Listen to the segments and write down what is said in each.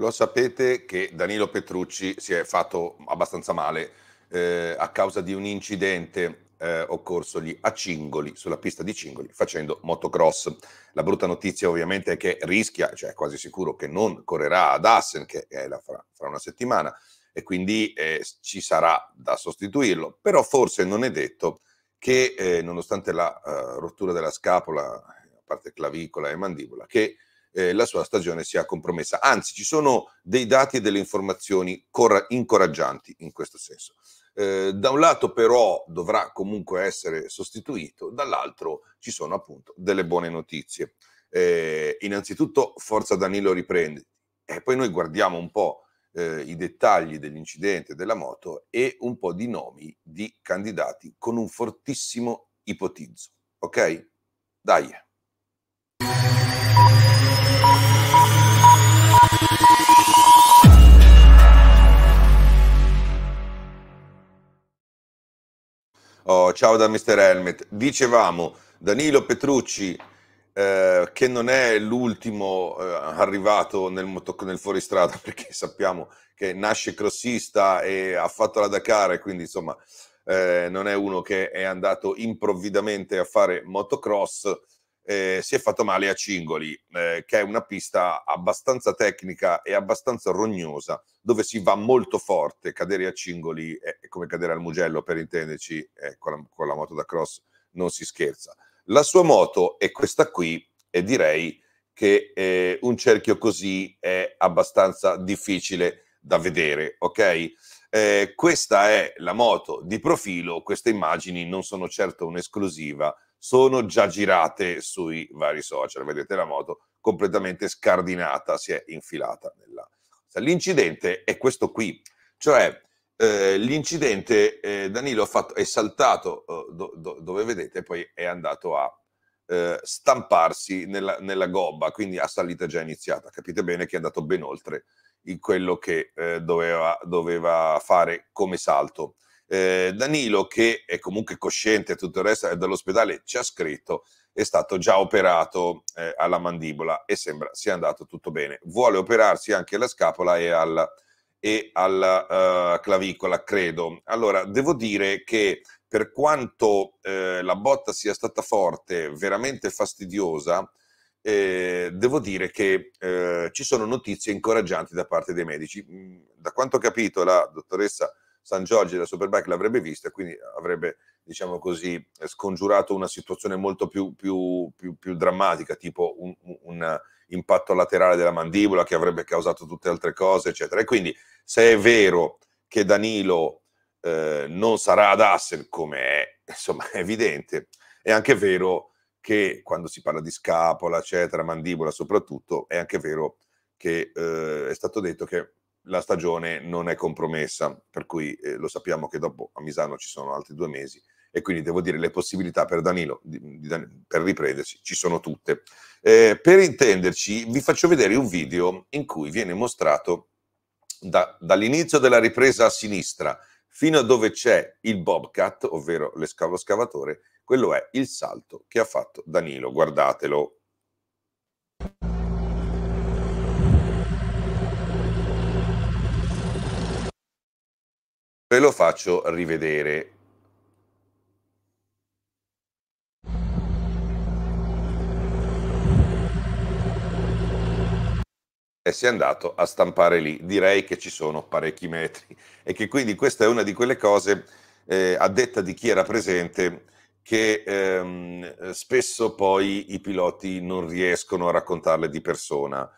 Lo sapete che Danilo Petrucci si è fatto abbastanza male eh, a causa di un incidente eh, occorsogli a Cingoli, sulla pista di Cingoli, facendo motocross. La brutta notizia ovviamente è che rischia, cioè è quasi sicuro che non correrà ad Assen, che è la fra, fra una settimana, e quindi eh, ci sarà da sostituirlo. Però forse non è detto che, eh, nonostante la uh, rottura della scapola, a parte clavicola e mandibola, che eh, la sua stagione sia compromessa. Anzi, ci sono dei dati e delle informazioni incoraggianti in questo senso. Eh, da un lato però dovrà comunque essere sostituito, dall'altro ci sono appunto delle buone notizie. Eh, innanzitutto, forza Danilo riprende e poi noi guardiamo un po' eh, i dettagli dell'incidente della moto e un po' di nomi di candidati con un fortissimo ipotizzo. Ok? Dai. Oh, ciao da Mr. Helmet. Dicevamo, Danilo Petrucci, eh, che non è l'ultimo eh, arrivato nel, moto, nel fuoristrada, perché sappiamo che nasce crossista e ha fatto la Dakar, quindi insomma eh, non è uno che è andato improvvidamente a fare motocross eh, si è fatto male a Cingoli, eh, che è una pista abbastanza tecnica e abbastanza rognosa, dove si va molto forte. Cadere a Cingoli è come cadere al Mugello, per intenderci, eh, con, la, con, la, moto da cross non si scherza. La sua moto è questa qui e direi che eh, un cerchio così è abbastanza difficile da vedere, ok? Eh, questa è la moto di profilo, queste immagini non sono certo un'esclusiva sono già girate sui vari social. Vedete la moto completamente scardinata, si è infilata nella... L'incidente è questo qui, cioè eh, l'incidente eh, Danilo fatto, è saltato eh, do, do, dove vedete, poi è andato a eh, stamparsi nella, nella, gobba, quindi a salita già iniziata. Capite bene che è andato ben oltre in quello che eh, doveva, doveva, fare come salto. Eh, Danilo, che è comunque cosciente e tutto il resto, è dall'ospedale, ci ha scritto, è stato già operato eh, alla mandibola e sembra sia andato tutto bene. Vuole operarsi anche alla scapola e alla, e alla uh, eh, clavicola, credo. Allora, devo dire che per quanto eh, la botta sia stata forte, veramente fastidiosa, eh, devo dire che eh, ci sono notizie incoraggianti da parte dei medici. Mm, da quanto ho capito, la dottoressa San Giorgi la Superbike l'avrebbe vista e quindi avrebbe, diciamo così, scongiurato una situazione molto più, più, più, più drammatica, tipo un, un, impatto laterale della mandibola che avrebbe causato tutte altre cose, eccetera. E quindi se è vero che Danilo eh, non sarà ad Assen, come è, insomma, evidente, è anche vero che quando si parla di scapola, eccetera, mandibola soprattutto, è anche vero che eh, è stato detto che la stagione non è compromessa, per cui eh, lo sappiamo che dopo a Misano ci sono altri due mesi e quindi devo dire le possibilità per Danilo di, di, per riprendersi ci sono tutte. Eh, per intenderci vi faccio vedere un video in cui viene mostrato da, dall'inizio della ripresa a sinistra fino a dove c'è il Bobcat, ovvero lo scavatore, quello è il salto che ha fatto Danilo, guardatelo. ve lo faccio rivedere. E si è andato a stampare lì. Direi che ci sono parecchi metri e che quindi questa è una di quelle cose, eh, a detta di chi era presente, che ehm, spesso poi i piloti non riescono a raccontarle di persona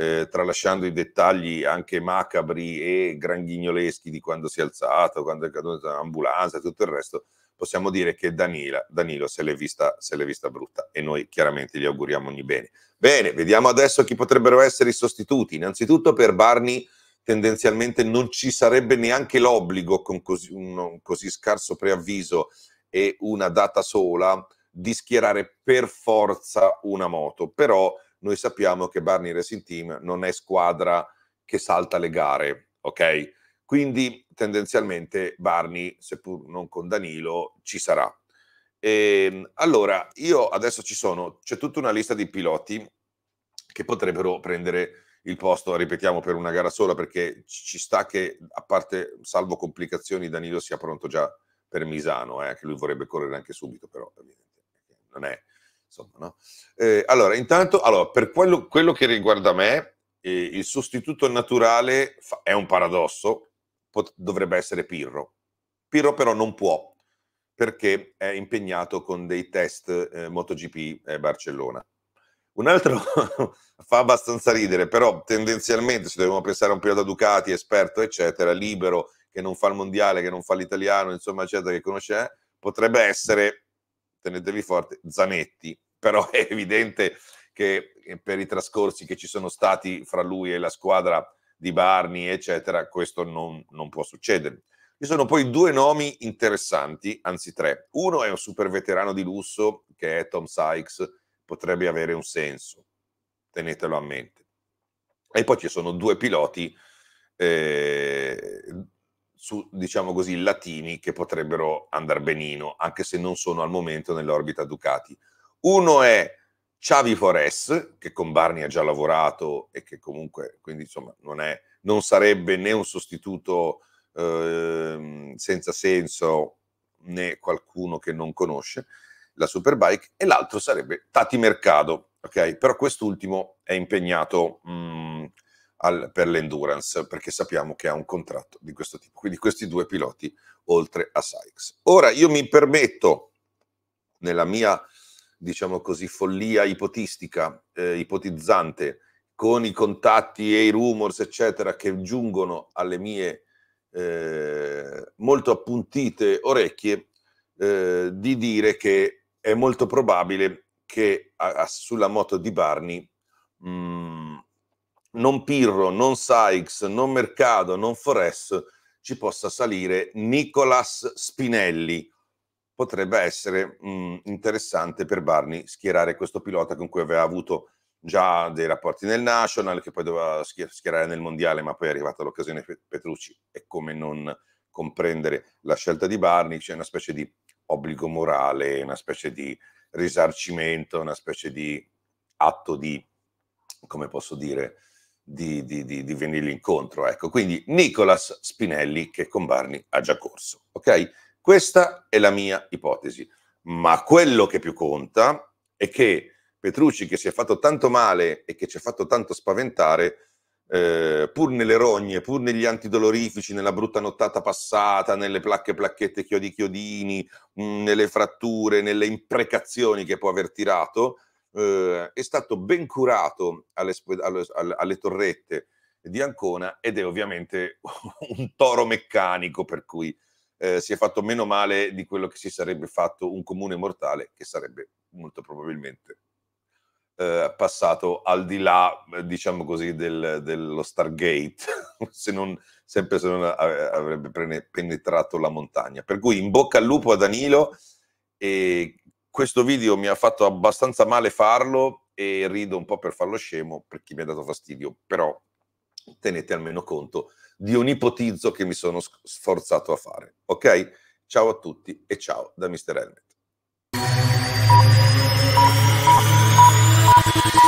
eh, tralasciando i dettagli anche macabri e granghignoleschi di quando si è alzato, quando è caduta l'ambulanza e tutto il resto, possiamo dire che Danila, Danilo se l'è, vista, se l'è vista brutta e noi chiaramente gli auguriamo ogni bene. Bene, vediamo adesso chi potrebbero essere i sostituti. Innanzitutto per Barney tendenzialmente non ci sarebbe neanche l'obbligo con così, un così scarso preavviso e una data sola di schierare per forza una moto, però noi sappiamo che Barney Racing Team non è squadra che salta le gare, ok? Quindi tendenzialmente Barney, seppur non con Danilo, ci sarà. E, ehm, allora, io adesso ci sono, c'è tutta una lista di piloti che potrebbero prendere il posto, ripetiamo, per una gara sola, perché ci sta che, a parte salvo complicazioni, Danilo sia pronto già per Misano, eh, che lui vorrebbe correre anche subito, però non è, Insomma, no? eh, allora, intanto, allora, per quello, quello, che riguarda me, eh, il sostituto naturale fa, è un paradosso, pot, dovrebbe essere Pirro. Pirro però non può, perché è impegnato con dei test eh, MotoGP eh, Barcellona. Un altro fa abbastanza ridere, però tendenzialmente se dobbiamo pensare a un pilota Ducati, esperto, eccetera, libero, che non fa il mondiale, che non fa l'italiano, insomma, eccetera, che conosce, eh, potrebbe essere tenetevi forte, Zanetti, però è evidente che eh, per i trascorsi che ci sono stati fra lui e la squadra di Barni, eccetera, questo non, non può succedere. Ci sono poi due nomi interessanti, anzi tre. Uno è un super veterano di lusso che è Tom Sykes, potrebbe avere un senso, tenetelo a mente. E poi ci sono due piloti eh, su, diciamo così, latini che potrebbero andare benino, anche se non sono al momento nell'orbita Ducati. Uno è Xavi Forest, che con Barney ha già lavorato e che comunque, quindi insomma, non, è, non sarebbe né un sostituto eh, senza senso né qualcuno che non conosce la Superbike, e l'altro sarebbe Tati Mercado, ok? Però quest'ultimo è impegnato... Mh, mm, al, per l'endurance, perché sappiamo che ha un contratto di questo tipo. Quindi questi due piloti oltre a Sykes. Ora io mi permetto, nella mia, diciamo così, follia ipotistica, eh, ipotizzante, con i contatti e i rumors, eccetera, che giungono alle mie eh, molto appuntite orecchie, eh, di dire che è molto probabile che a, a, sulla moto di Barney mh, mm, non Pirro, non Sykes, non Mercado, non Forest ci possa salire Nicolas Spinelli. Potrebbe essere mh, mm, interessante per Barney schierare questo pilota con cui aveva avuto già dei rapporti nel National, che poi doveva schierare nel Mondiale, ma poi è arrivata l'occasione Petrucci. E come non comprendere la scelta di Barney? C'è una specie di obbligo morale, una specie di risarcimento, una specie di atto di, come posso dire, di, di, di, di venirgli incontro. Ecco. Quindi Nicolas Spinelli che con Barney ha già corso. Ok, Questa è la mia ipotesi. Ma quello che più conta è che Petrucci, che si è fatto tanto male e che ci ha fatto tanto spaventare, eh, pur nelle rogne, pur negli antidolorifici, nella brutta nottata passata, nelle placche, placchette, chiodi, chiodini, mh, nelle fratture, nelle imprecazioni che può aver tirato, eh, è stato ben curato alle, alle, alle torrette di Ancona ed è ovviamente un toro meccanico per cui eh, si è fatto meno male di quello che si sarebbe fatto un comune mortale che sarebbe molto probabilmente eh, passato al di là, diciamo così, del, dello Stargate, se non, sempre se non avrebbe penetrato la montagna. Per cui in bocca al lupo a Danilo e questo video mi ha fatto abbastanza male farlo e rido un po' per farlo scemo per chi mi ha dato fastidio, però tenete almeno conto di un ipotizzo che mi sono sforzato a fare. Ok? Ciao a tutti e ciao da Mr. Helmet.